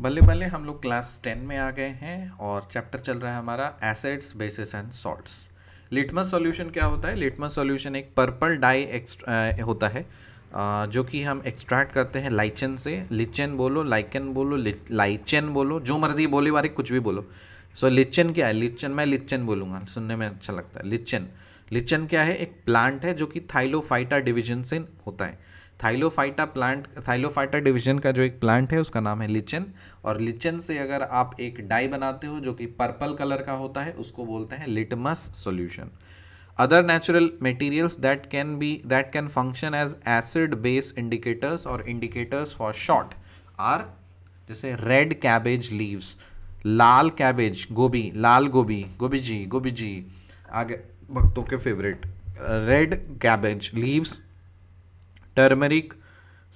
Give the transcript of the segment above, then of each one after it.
बल्ले बल्ले हम लोग क्लास टेन में आ गए हैं और चैप्टर चल रहा है हमारा acids bases and salts litmus solution क्या होता है लिटमस सॉल्यूशन एक पर्पल डाई होता है जो कि हम एक्सट्रैक्ट करते हैं लाइचन से लिचन बोलो लाइकन बोलो लाइचन बोलो जो मर्जी बोली बारी कुछ भी बोलो सो so, लिचन क्या है लिचन मैं लिचन बोलूँगा सुनने में अच्छा लगता है लिचन लिचन क्या है एक प्लांट है जो कि थाइलोफाइटा डिविजन से होता है थाइलोफाइटा प्लांट थाइलोफाइटा डिवीजन का जो एक प्लांट है उसका नाम है लिचन और लिचन से अगर आप एक डाई बनाते हो जो कि पर्पल कलर का होता है उसको बोलते हैं litmus solution other natural materials that can be that can function as acid base indicators और इंडिकेटर्स फॉर शॉर्ट आर जैसे रेड कैबेज लीव्स लाल कैबेज गोभी लाल गोभी गोभी जी गोभी जी आगे भक्तों के favourite red cabbage leaves turmeric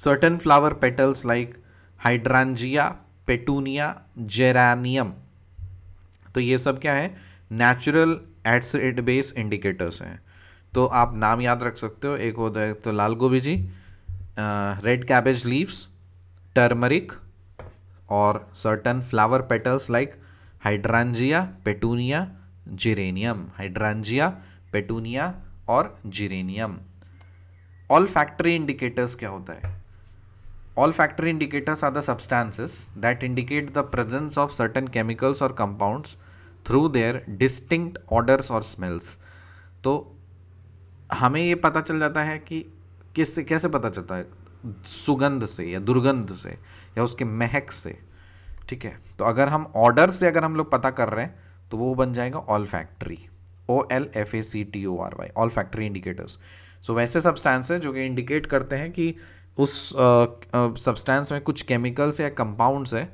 certain flower petals like hydrangea petunia geranium तो ये सब क्या है नेचुरल एड बेस इंडिकेटर्स हैं तो आप नाम याद रख सकते हो एक होता है तो लाल गोभी जी रेड कैबेज लीव्स टर्मरिक और certain flower petals like hydrangea petunia geranium hydrangea petunia और जिरेनियम ऑल फैक्ट्री इंडिकेटर्स क्या होता है olfactory indicators are the substances that indicate the presence of certain chemicals और compounds through their distinct odours और smells तो हमें ये पता चल जाता है कि किससे कैसे पता चलता है सुगंध से या दुर्गंध से या उसके महक से ठीक है तो अगर हम ऑर्डर से अगर हम लोग पता कर रहे हैं तो वो बन जाएगा olfactory O L F A C T O R Y olfactory indicators so so, वैसे सब्सटेंस हैं जो कि इंडिकेट करते हैं कि उस सब्सटेंस में कुछ केमिकल्स या कंपाउंड्स है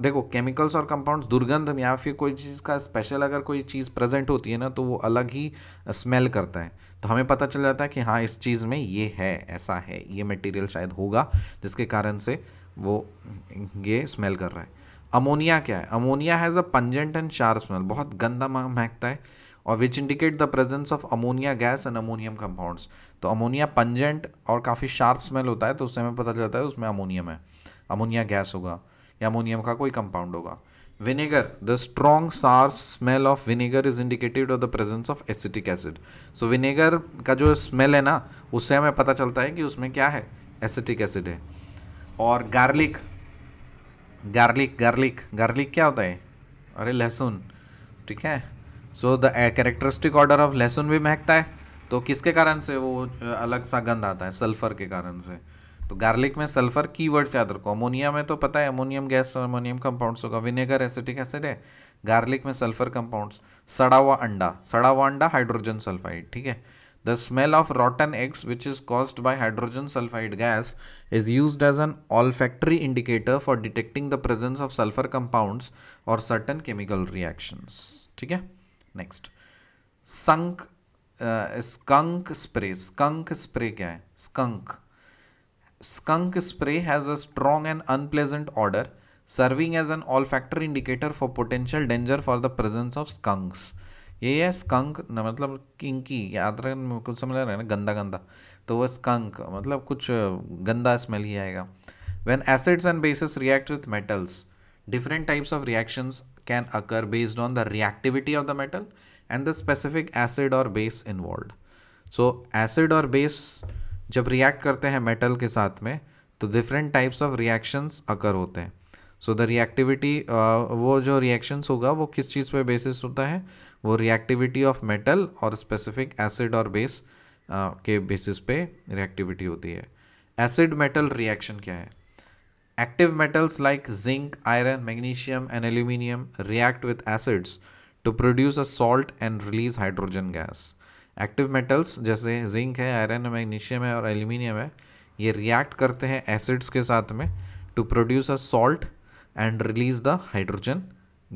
देखो केमिकल्स और कंपाउंड्स दुर्गंध या फिर कोई चीज़ का स्पेशल अगर कोई चीज़ प्रेजेंट होती है ना तो वो अलग ही स्मेल करता है तो हमें पता चल जाता है कि हाँ इस चीज़ में ये है ऐसा है ये मटेरियल शायद होगा जिसके कारण से वो ये स्मेल कर रहा है अमोनिया क्या है ammonia has a pungent and sharp smell बहुत गंदा महकता है और which indicate the presence of ammonia gas and ammonium compounds तो अमोनिया पंजेंट और काफ़ी शार्प स्मेल होता है तो उससे हमें पता चलता है उसमें अमोनियम है अमोनिया गैस होगा या अमोनियम का कोई कंपाउंड होगा vinegar the strong sour smell of vinegar is indicated of the presence of acetic acid so vinegar का जो स्मेल है ना उससे हमें पता चलता है कि उसमें क्या है एसिटिक एसिड है और गार्लिक गार्लिक गार्लिक गार्लिक क्या होता है अरे लहसुन ठीक है so the characteristic odour of लहसुन भी महकता है तो किसके कारण से वो uh, अलग सा गंध आता है सल्फर के कारण से तो गार्लिक में सल्फर की वर्ड्स याद रखो अमोनिया में तो पता है अमोनियम गैस और अमोनियम कंपाउंड्स होगा विनेगर एसिटिक एसिड है गार्लिक में सल्फर कंपाउंड्स सड़ा हुआ अंडा सड़ा हुआ अंडा हाइड्रोजन सल्फाइड ठीक है the smell of rotten eggs which is caused by hydrogen sulphide gas is use as an olfactory indicator for detecting the presence of sulphur compounds और सर्टन केमिकल रिएक्शंस ठीक है next skunk skunk spray skunk spray क्या है skunk spray has a strong and unpleasant odour serving as an olfactory indicator for potential danger for the presence of skunks ये है skunk मतलब kinky याद रहे कुछ समझ रहे ना गंदा गंदा तो वह स्कंक मतलब कुछ गंदा स्मेल ही आएगा when acids and bases react with metals different types of reactions can occur based on the reactivity of the metal and the specific acid or base involved. So acid or base जब react करते हैं metal के साथ में तो different types of reactions occur होते हैं so the reactivity वो जो reactions होगा वो किस चीज़ पे basis होता है वो reactivity of metal और specific acid और base uh, के basis पे reactivity होती है Acid metal reaction क्या है active metals like zinc iron magnesium and aluminium react with acids to produce a salt and release hydrogen gas active metals जैसे zinc है iron है मैग्नीशियम है और एल्यूमिनियम है ये रिएक्ट करते हैं एसिड्स के साथ में to produce a salt and release the hydrogen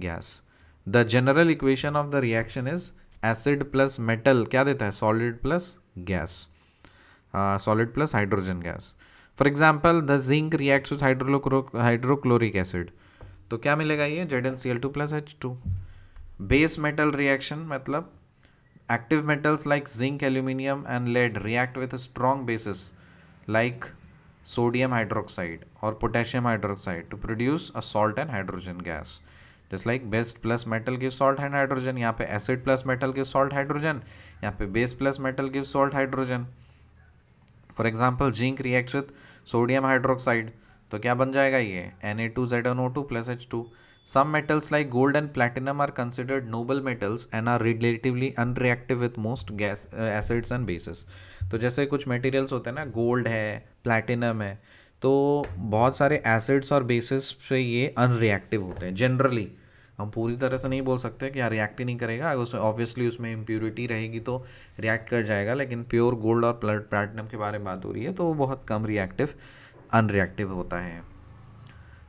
gas the general equation of the reaction is acid plus metal क्या देता है solid plus gas solid plus hydrogen gas for example the zinc react with hydrochloric hydrochloric acid तो क्या मिलेगा ये Z N C L two plus H two base metal reaction मतलब active metals like zinc aluminium and lead react with strong bases like sodium hydroxide और potassium hydroxide to produce a salt and hydrogen gas just like base plus metal give salt and hydrogen यहाँ पे acid plus metal give salt hydrogen यहाँ पे base plus metal give salt hydrogen for example zinc reacts with sodium hydroxide तो क्या बन जाएगा ये N A two Z N O two plus H two some metals like gold and platinum are considered noble metals and are relatively unreactive with most gas acids and bases तो जैसे कुछ materials होते हैं ना gold है platinum है तो बहुत सारे एसिड्स और बेसिस पे ये अनरिएक्टिव होते हैं जनरली हम पूरी तरह से नहीं बोल सकते कि यहाँ रिएक्ट ही नहीं करेगा अगर उसमें ऑब्वियसली उसमें इम्प्योरिटी रहेगी तो रिएक्ट कर जाएगा लेकिन प्योर गोल्ड और प्लैटिनम के बारे में बात हो रही है तो वो बहुत कम रिएक्टिव अनरिएक्टिव होता है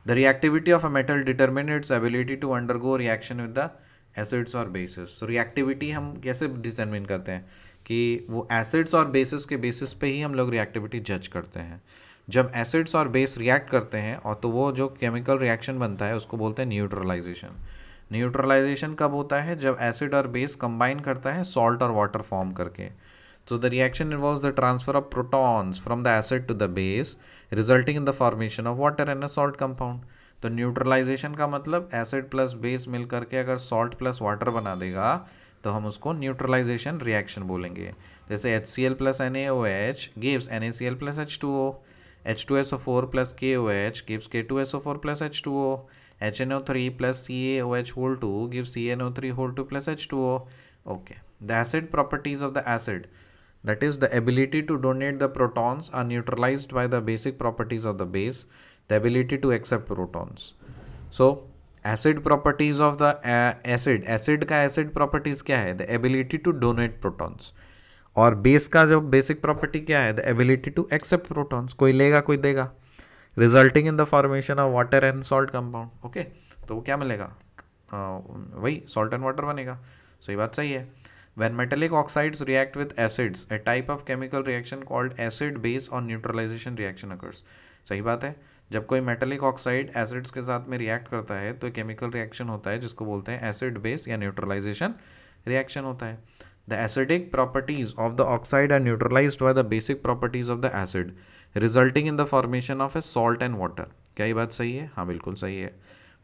the reactivity of a metal determine its ability to undergo reaction with the acids और बेसिस सो रिएक्टिविटी हम कैसे डिटर्मिन करते हैं कि वो एसिड्स और बेसिस के बेसिस पे ही हम लोग रिएक्टिविटी जज करते हैं जब एसिड्स और बेस रिएक्ट करते हैं और तो वो जो केमिकल रिएक्शन बनता है उसको बोलते हैं न्यूट्रलाइजेशन न्यूट्रलाइजेशन कब होता है जब एसिड और बेस कंबाइन करता है सॉल्ट और वाटर फॉर्म करके तो the reaction involve the transfer of protons from the acid to the base resulting in the formation of water and a salt compound तो न्यूट्रलाइजेशन का मतलब एसिड प्लस बेस मिल करके अगर सॉल्ट प्लस वाटर बना देगा तो हम उसको न्यूट्रलाइजेशन रिएक्शन बोलेंगे जैसे H C L plus N A O H gives N A C L plus H two O H2SO4 plus KOH gives K2SO4 plus H2O. HNO3 plus CaOH whole 2 gives CnO3 whole 2 plus H2O. Okay. The acid properties of the acid that is the ability to donate the protons are neutralized by the basic properties of the base, the ability to accept protons. So acid properties of the uh, acid, acid ka acid properties kya hai? The ability to donate protons. और base का जो basic property क्या है the ability to accept protons कोई लेगा कोई देगा resulting in the formation of water and salt compound okay तो वो क्या मिलेगा uh, वही सॉल्ट एंड वाटर बनेगा सो ये बात सही है when metallic oxides react with acids a type of chemical reaction called acid base और न्यूट्रलाइजेशन रिएक्शन अकर्स सही बात है जब कोई मेटेलिक ऑक्साइड एसिड्स के साथ में रिएक्ट करता है तो केमिकल रिएक्शन होता है जिसको बोलते हैं एसिड बेस या न्यूट्रलाइजेशन रिएक्शन होता है The acidic properties of the oxide are neutralized by the basic properties of the acid, resulting in the formation of a salt and water. क्या ये बात सही है हाँ बिल्कुल सही है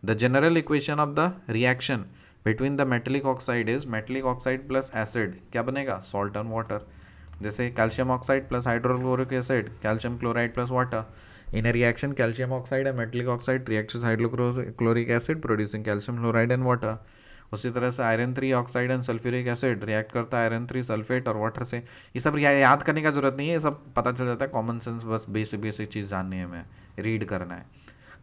the general equation of the reaction between the metallic oxide is metallic oxide plus acid क्या बनेगा सॉल्ट एंड वाटर जैसे calcium oxide plus hydrochloric acid calcium chloride plus water in a reaction calcium oxide and metallic oxide reaction hydrochloric acid producing calcium chloride and water उसी तरह से iron three oxide and sulphuric acid react करता है iron three sulphate और water से ये सब याद करने का जरूरत नहीं है ये सब पता चल जाता है कॉमन सेंस बस बेसिक बेसिक चीज़ जाननी है हमें रीड करना है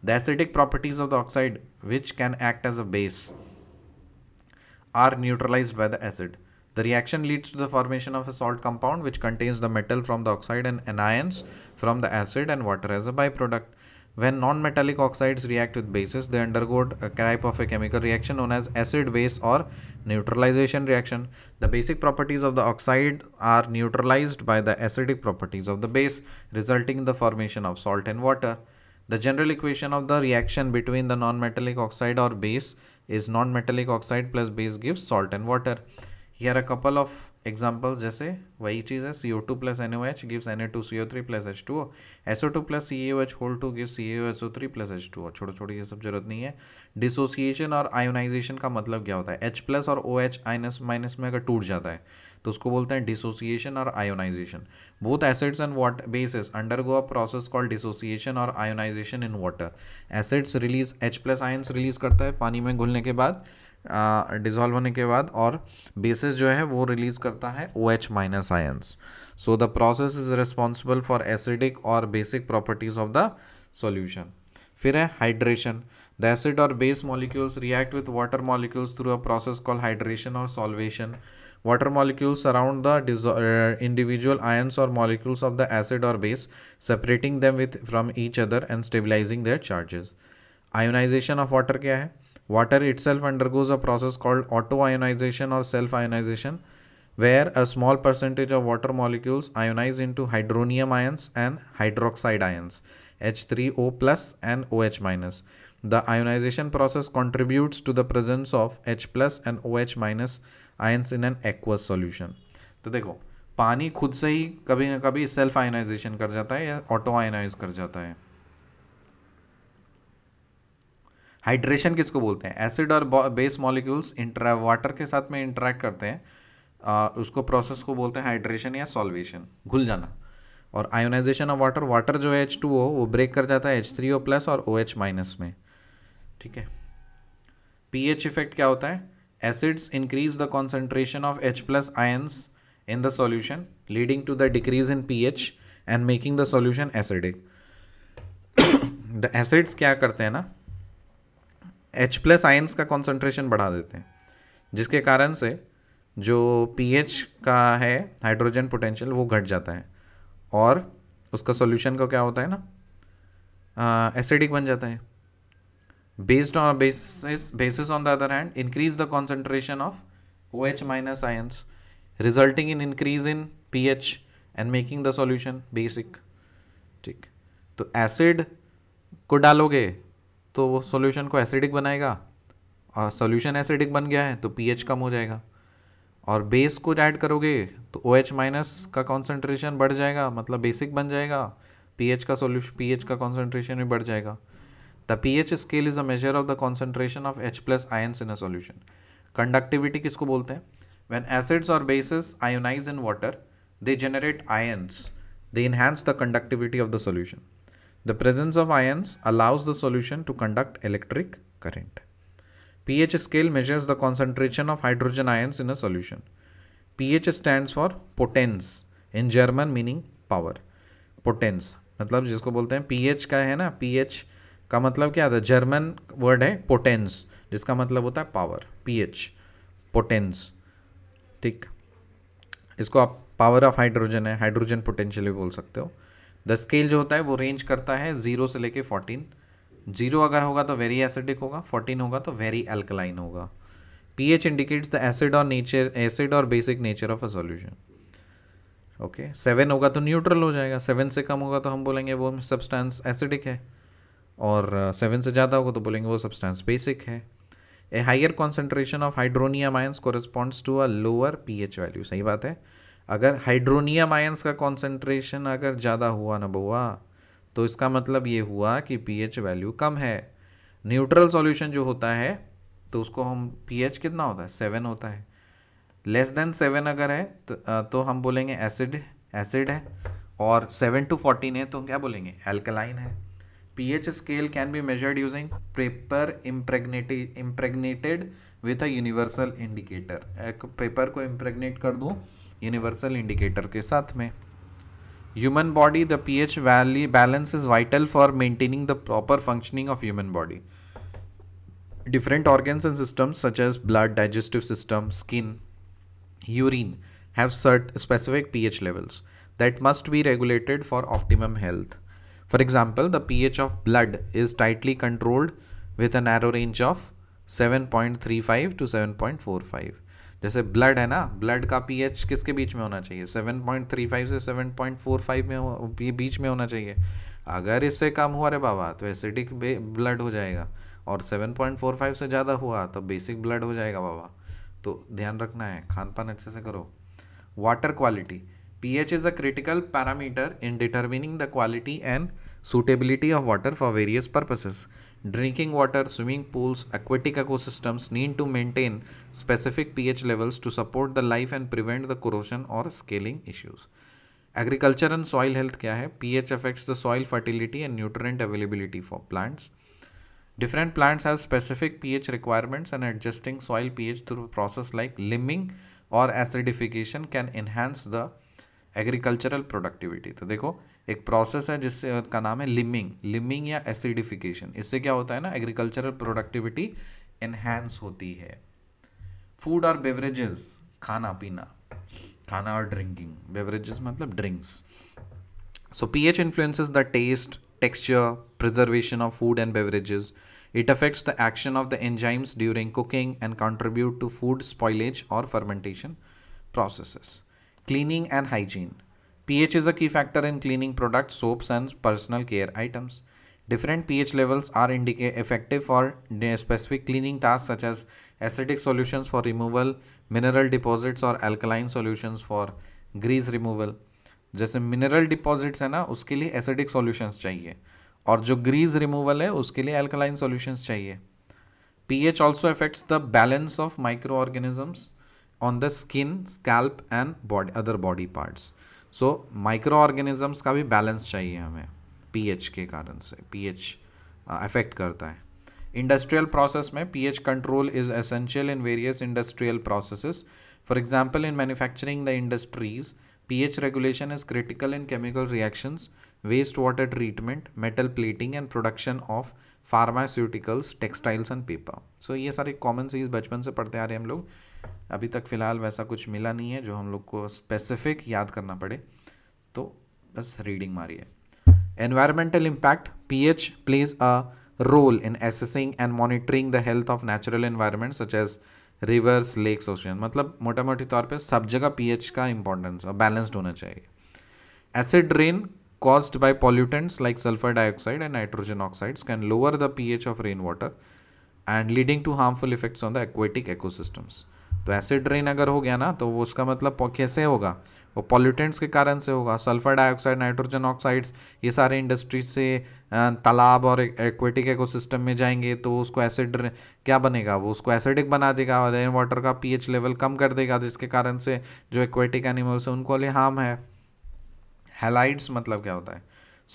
the acidic properties of the oxide which can act as a base or neutralise by the acid the reaction leads to the formation of a salt compound which contains the metal from the oxide and anions from the acid and water as a by product When non-metallic oxides react with bases, they undergo a type of a chemical reaction known as acid-base or neutralization reaction. The basic properties of the oxide are neutralized by the acidic properties of the base, resulting in the formation of salt and water. The general equation of the reaction between the non-metallic oxide or base is non-metallic oxide plus base gives salt and water. Here a couple of examples जैसे वही चीज़ है C O two plus N O H gives N A two C O three plus H two O S O two plus C O H whole two give C O S O three plus H two O छोटे छोटे ये सब जरूरत नहीं है dissociation और ionisation का मतलब क्या होता है एच प्लस और ओ एच आइनस माइनस में अगर टूट जाता है तो उसको बोलते हैं डिसोसिएशन और ionisation both acids and water bases go a process call dissociation और ionisation in water acids release H plus ions release करता है पानी में घुलने के बाद डिजॉल्व होने के बाद और बेसिस जो है वो रिलीज करता है O H minus ions so the process is responsible for acidic और basic properties of the solution फिर है हाइड्रेशन द एसिड और base molecules react with water molecules through a process call hydration और solvation water molecules around the individual ions और molecules of the acid और base separating them with from each other and stabilising their charges ionisation of water क्या है Water itself undergoes a process called autoionization or self ionization, where a small percentage of water molecules ionize into hydronium ions and hydroxide ions, H3O plus and OH minus. The ionization process contributes to the presence of H plus and OH minus ions in an aqueous solution तो देखो पानी खुद से ही कभी ना कभी self ionization कर जाता है या ऑटो आयनाइज कर जाता है हाइड्रेशन किसको बोलते हैं एसिड और बेस मॉलिक्यूल्स इंट्रा वाटर के साथ में इंटरेक्ट करते हैं आ, उसको प्रोसेस को बोलते हैं हाइड्रेशन या सॉल्वेशन घुल जाना और आयोनाइजेशन ऑफ वाटर वाटर जो है एच टू ओ वो ब्रेक कर जाता है एच थ्री ओ प्लस और ओ एच माइनस में ठीक है पी एच इफेक्ट क्या होता है acids increase the concentration of H plus ions in the solution leading to the decrease in P H and making the solution acidic the acids क्या करते हैं ना एच प्लस आयंस का concentration बढ़ा देते हैं जिसके कारण से जो पी का है हाइड्रोजन पोटेंशियल वो घट जाता है और उसका सॉल्यूशन का क्या होता है ना एसिडिक बन जाता है based on bases bases on the other hand increase the concentration of O H minus ions resulting in increase in P H and making the solution basic ठीक तो एसिड को डालोगे तो वो सोल्यूशन को एसिडिक बनाएगा और सोल्यूशन एसिडिक बन गया है तो पी कम हो जाएगा और बेस को ऐड करोगे तो ओ एच माइनस का कॉन्सेंट्रेशन बढ़ जाएगा मतलब बेसिक बन जाएगा पी का सोल्यूशन पी का कॉन्सेंट्रेशन भी बढ़ जाएगा the H scale is a measure of the concentration of H plus ions in a solution conductivity किसको बोलते हैं वैन एसिड्स और bases ionise in water they generate ions they enhance the conductivity of the solution The presence of ions allows the solution to conduct electric current. pH scale measures the concentration of hydrogen ions in a solution. pH stands for potence in German meaning power. Potence मतलब जिसको बोलते हैं pH का है ना pH का मतलब क्या था जर्मन वर्ड है पोटेंस जिसका मतलब होता है पावर पीएच पोटेंस ठीक इसको आप पावर ऑफ हाइड्रोजन है हाइड्रोजन पोटेंशियल भी बोल सकते हो द स्केल जो होता है वो रेंज करता है ज़ीरो से लेके फोर्टीन जीरो अगर होगा तो वेरी एसिडिक होगा फोर्टीन होगा तो वेरी अल्कलाइन होगा P H indicates the acid और नेचर एसिड और basic nature of a solution okay seven होगा तो न्यूट्रल हो जाएगा सेवन से कम होगा तो हम बोलेंगे वो सब्सटेंस एसिडिक है और सेवन uh, से ज़्यादा होगा तो बोलेंगे वो सब्सटेंस बेसिक है a higher concentration of hydronium ions corresponds to a lower P H value सही बात है अगर हाइड्रोनियम आयंस का कॉन्सेंट्रेशन अगर ज़्यादा हुआ ना बुआ तो इसका मतलब ये हुआ कि पीएच वैल्यू कम है न्यूट्रल सॉल्यूशन जो होता है तो उसको हम पीएच कितना होता है सेवन होता है लेस देन सेवन अगर है तो, तो हम बोलेंगे एसिड एसिड है और सेवन टू फोर्टीन है तो क्या बोलेंगे एल्कलाइन है pH scale can be measured using paper impregnated impregnated with a universal indicator एक पेपर को इम्प्रेगनेट कर दूँ यूनिवर्सल इंडिकेटर के साथ में human body the P H value balance is vital for maintaining the proper functioning of human body different organs and system such as blood digestive system skin urine have certain specific P H levels that must be regulated for optimum health for example the P H of blood is tightly controlled with a narrow range of seven point three five to seven point four five जैसे blood है ना blood का pH किसके बीच में होना चाहिए 7.35 से 7.45 में ये बीच में होना चाहिए अगर इससे कम हुआ रे बाबा तो एसिडिक ब्लड हो जाएगा और 7.45 से ज़्यादा हुआ तो बेसिक ब्लड हो जाएगा बाबा तो ध्यान रखना है खान पान अच्छे से करो water quality H is a critical parameter in determining the quality and suitability of water for various purposes drinking water swimming pools aquatic ecosystems need to maintain specific pH levels to support the life and prevent the corrosion or scaling issues. Agriculture and soil health क्या है P H affects the soil fertility and nutrient availability for plants different plants have specific P H requirements and adjusting soil P H through process like liming और acidification can enhance the agricultural productivity तो देखो एक process है जिससे का नाम है लिमिंग लिमिंग या एसिडिफिकेशन इससे क्या होता है ना एग्रीकल्चरल प्रोडक्टिविटी एनहेंस होती है फूड और बेवरेजेस खाना पीना खाना और ड्रिंकिंग बेवरेजेस मतलब drinks so P H influences the taste texture preservation of food and beverages it affects the action of the enzymes during cooking and contribute to food spoilage और fermentation process cleaning and hygiene pH is a key factor in cleaning products, soaps and personal care items. Different pH levels are effective for specific cleaning tasks such as acidic solutions for removal, mineral deposits और alkaline solutions for grease removal. जैसे mineral deposits है ना उसके लिए acidic solutions चाहिए और जो grease removal है उसके लिए alkaline solutions चाहिए pH also affects the balance of microorganisms on the skin, scalp and body, other body parts. So microorganisms का भी बैलेंस चाहिए हमें पीएच के कारण से पीएच अफेक्ट uh, करता है इंडस्ट्रियल प्रोसेस में pH control is essential in various industrial processes for example in manufacturing the industries regulation is critical in chemical reactions waste water treatment metal plating and production of pharmaceuticals textiles and paper so ये सारे common seize बचपन से पढ़ते आ रहे हैं हम लोग अभी तक फ़िलहाल वैसा कुछ मिला नहीं है जो हम लोग को स्पेसिफिक याद करना पड़े तो बस रीडिंग मारिए environmental impact P H plays a role in assessing and monitoring the health of natural environment such as rivers lakes ocean मतलब मोटा मोटी तौर पे सब जगह पी एच का इंपॉर्टेंस और बैलेंस्ड होना चाहिए acid rain by caused by pollutants like sulfur dioxide and nitrogen oxides can lower the pH of rainwater and leading to harmful effects on the aquatic ecosystems. तो acid rain अगर हो गया ना तो वो उसका मतलब कैसे होगा वो पॉल्यूटेंट्स के कारण से होगा सल्फर डाइऑक्साइड नाइट्रोजन ऑक्साइड्स ये सारे इंडस्ट्रीज से तालाब और एक्वेटिक एकोसिस्टम में जाएंगे तो उसको एसिड क्या बनेगा वो उसको एसिडिक बना देगा और रेन वाटर का पीएच लेवल कम कर देगा जिसके कारण से जो एक्वेटिक एनिमल्स हैं उनको लिए हार्म है हेलाइड्स मतलब क्या होता है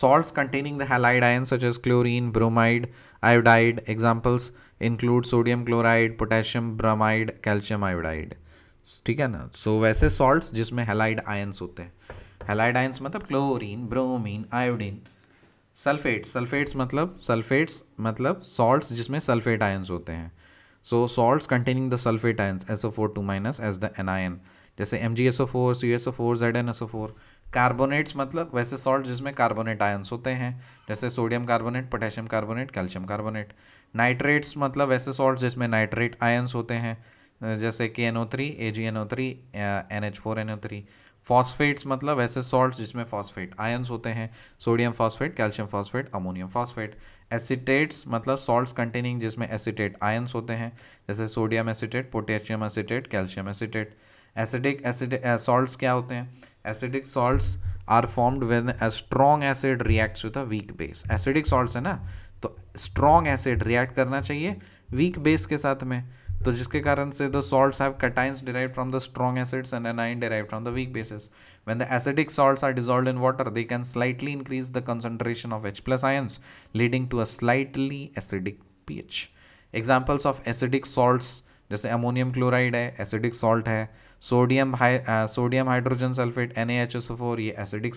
salts containing the halide ion such as chlorine bromide iodide examples include sodium chloride potassium bromide calcium iodide ठीक है ना सो so, वैसे सॉल्ट्स जिसमें हेलाइड आयन्स होते हैं हेलाइड आयन्स मतलब chlorine bromine iodine sulphates sulphates मतलब सल्फेट्स मतलब सॉल्ट्स जिसमें सल्फेट आयन्स होते हैं so salts containing the sulphate ions S O four two minus as the anion जैसे M G S O four C S O four Z N S O four carbonates मतलब वैसे salt जिसमें carbonate ions होते हैं जैसे sodium carbonate potassium carbonate calcium carbonate nitrates मतलब ऐसे salt जिसमें नाइट्रेट आयन्स होते हैं जैसे K N O three A G N O three N H four N O three phosphates मतलब ऐसे सॉल्ट जिसमें फॉस्फेट आयन्स होते हैं sodium phosphate calcium phosphate ammonium phosphate acetates मतलब सॉल्ट्स कंटेनिंग जिसमें एसिटेट आयन्स होते हैं जैसे sodium acetate potassium acetate calcium acetate acidic acid salts क्या होते हैं acidic salts are formed when a strong acid reacts with a weak base acidic salts है ना तो स्ट्रॉन्ग एसिड रिएक्ट करना चाहिए वीक बेस के साथ में तो जिसके कारण से the salts have cations derive from the strong acids and anion derive from the weak bases the acidic acidic are dissolve in water they can slightly increase the concentration of H plus plus leading to a slightly acidic P H examples of acidic salts जैसे ammonium chloride है acidic salt है sodium sodium hydrogen sulphate N A ये acidic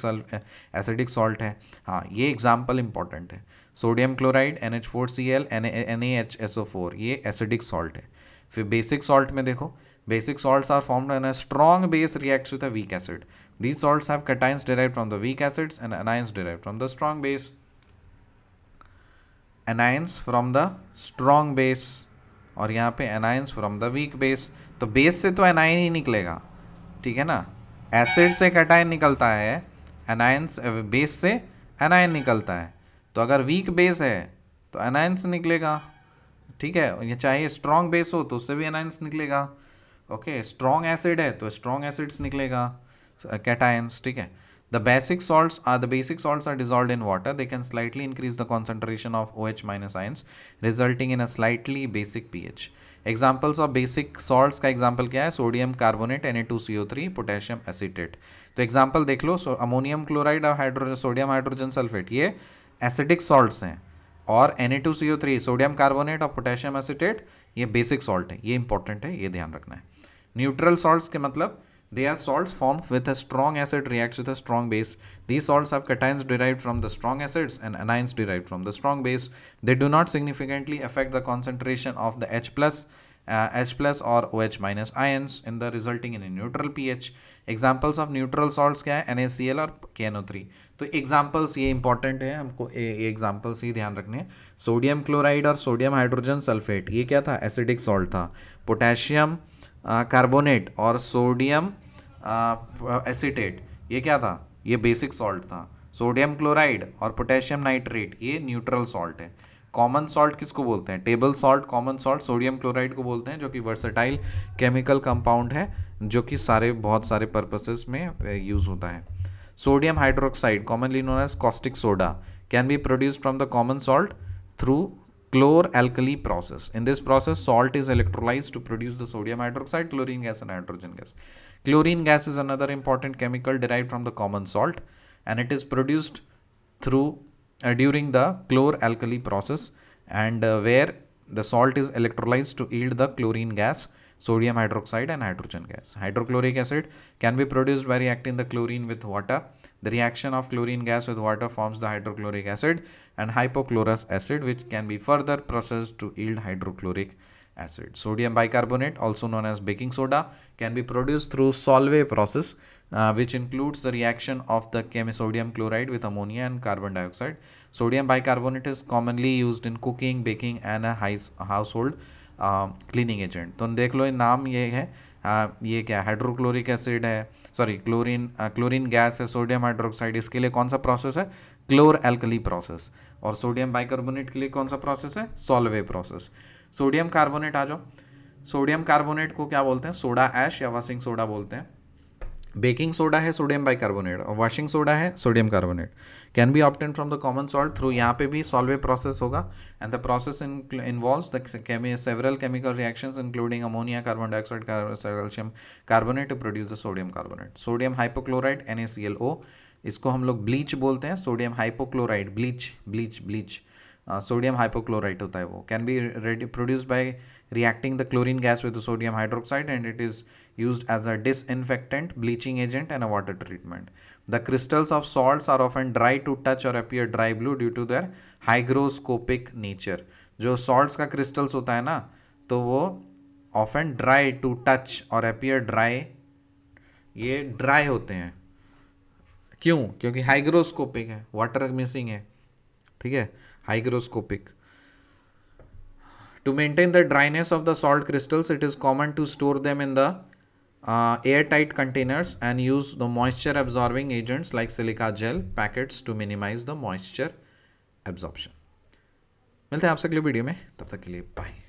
acidic salt है हाँ ये example important है sodium chloride N H four C L N N A H S O four ये acidic salt है फिर बेसिक सॉल्ट में देखो basic salt are form when a strong base reacts with a weak acid these salt have cations derive from the weak acids and anions derive from the strong base anions from the strong base और यहाँ पे anions from the weak base तो base से तो anion ही निकलेगा ठीक है ना एसिड से कटाइन निकलता है अनायंस बेस से एनायन निकलता है तो अगर वीक बेस है तो अनायंस निकलेगा ठीक है या चाहे स्ट्रॉन्ग बेस हो तो उससे भी अनायंस निकलेगा ओके स्ट्रॉन्ग एसिड है तो स्ट्रॉन्ग एसिड्स निकलेगा कैटाइंस uh, ठीक है the basic salt are the basic salt are dissolve in water they can slightly increase the concentration of O H minus ions resulting in a slightly basic P H examples of basic salt का example क्या है sodium carbonate N A two C O three potassium acetate तो example देख लो ammonium chloride और hydrogen sodium hydrogen sulphate ये acidic salts हैं और N A two C O three sodium carbonate और पोटेशियम एसिटेट ये बेसिक सॉल्ट है ये इंपॉर्टेंट है ये ध्यान रखना है न्यूट्रल सॉल्ट्स के मतलब they are salts form with a strong acid reacts with a strong base the salts are cations derive from the strong acids and anions derive from the strong base they do not significantly affect the concentration of the H plus H plus और O H minus ions in the resulting in a neutral P H examples of neutral salt क्या है N और के तो examples ये important है हमको examples ही ध्यान रखने हैं सोडियम क्लोराइड और सोडियम हाइड्रोजन सल्फेट ये क्या था एसिडिक सॉल्ट था पोटेशियम कार्बोनेट और सोडियम एसिटेट ये क्या था ये बेसिक सॉल्ट था सोडियम क्लोराइड और पोटेशियम नाइट्रेट ये न्यूट्रल सॉल्ट है कॉमन सॉल्ट किसको बोलते हैं table salt common salt sodium chloride को बोलते हैं जो कि वर्सेटाइल केमिकल कंपाउंड है जो कि सारे बहुत सारे पर्पसेस में यूज़ होता है sodium hydroxide commonly known as caustic soda can be produce from the common salt through chlor alkali process in this process salt is electrolyse to produce the sodium hydroxide chlorine gas and hydrogen gas chlorine gas is another important chemical derive from the common salt and it is produced through Uh, during the chloralkali process and uh, where the salt is electrolyzed to yield the chlorine gas sodium hydroxide and hydrogen gas. Hydrochloric acid can be produced by reacting the chlorine with water. The reaction of chlorine gas with water forms the hydrochloric acid and hypochlorous acid which can be further processed to yield hydrochloric acid. Sodium bicarbonate also known as baking soda can be produced through Solvay process uh, which includes the reaction of the chemisodium chloride with ammonia and carbon dioxide. Sodium bicarbonate is commonly used in cooking, baking and a household cleaning um, agent तो देख लो नाम ये है uh, ये क्या hydrochloric acid है sorry chlorine chlorine gas है सोडियम हाइड्रोक्साइड इसके लिए कौन सा प्रोसेस है क्लोर एल्कली प्रोसेस और सोडियम बाइकार्बोनेट के लिए कौन सा प्रोसेस है सॉल्वे प्रोसेस सोडियम कार्बोनेट आ जाओ सोडियम कार्बोनेट को क्या बोलते हैं सोडा ऐश या वासिंग सोडा बोलते हैं बेकिंग सोडा है सोडियम बाइकार्बोनेट और वॉशिंग सोडा है sodium carbonate can be obtained from the common salt through यहाँ पे भी सॉल्वे प्रोसेस होगा and the process involve the several chemical reaction including ammonia carbon dioxide calcium carbonate to produce the sodium carbonate sodium hypochloride N L O इसको हम लोग bleach बोलते हैं sodium hypochloride bleach bleach bleach sodium hypochloride होता है वो can be produce by reacting the chlorine gas with sodium hydroxide and it is used as a disinfectant, bleaching agent and a water treatment. The crystals of salts are often dry to touch or appear dry blue due to their hygroscopic nature. जो salts का crystals होता है ना तो वो often dry to touch और appear dry ये dry होते हैं क्यों क्योंकि hygroscopic है water missing है ठीक है hygroscopic to maintain the dryness of the salt crystals it is common to store them in the uh, airtight containers and use the moisture absorbing agents like silica gel packets to minimize the moisture absorption मिलते हैं आपसे अगले video में तब तक के लिए bye